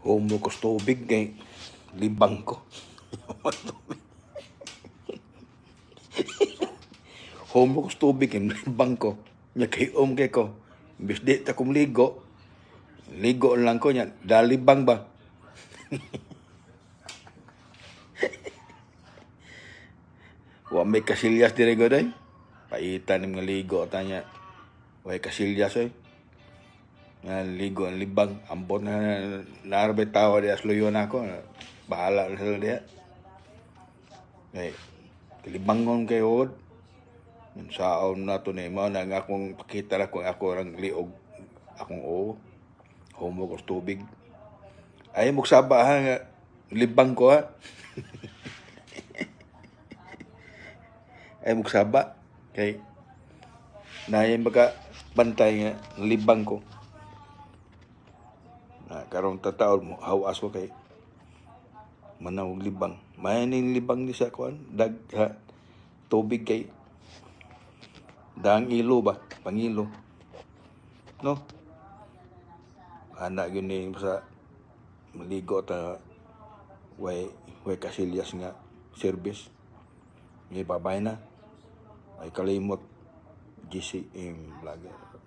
Umukos tubig kay libang ko. Humukos tubig kay libang ko. Nya kay um ko. Imbis di ta kong ligo. Ligo lang ko niya. Dalibang ba? Wa may kasilyas dire goday. Paitan ng ligo tanya. Wa kasilyas oy. Eh na ligo ang libang ambot na narbe tawa di asluyon ako bahala na sila dia ay eh, kilibangon kay od saon na to ni mao na akong pakita ra kung ako rang liog akong o homo ko tubig ay mugsaba ha nga libang ko ha ay mugsaba kay na yung baka bantay nga libang ko na karong tataol mo hawas mo kay manawag libang mayaning libang ni sa kuan dag ha, tubig kay dang ilo ba pangilo no anak yun sa maligo ta way way kasilyas nga service ni babay na ay kalimot GCM vlogger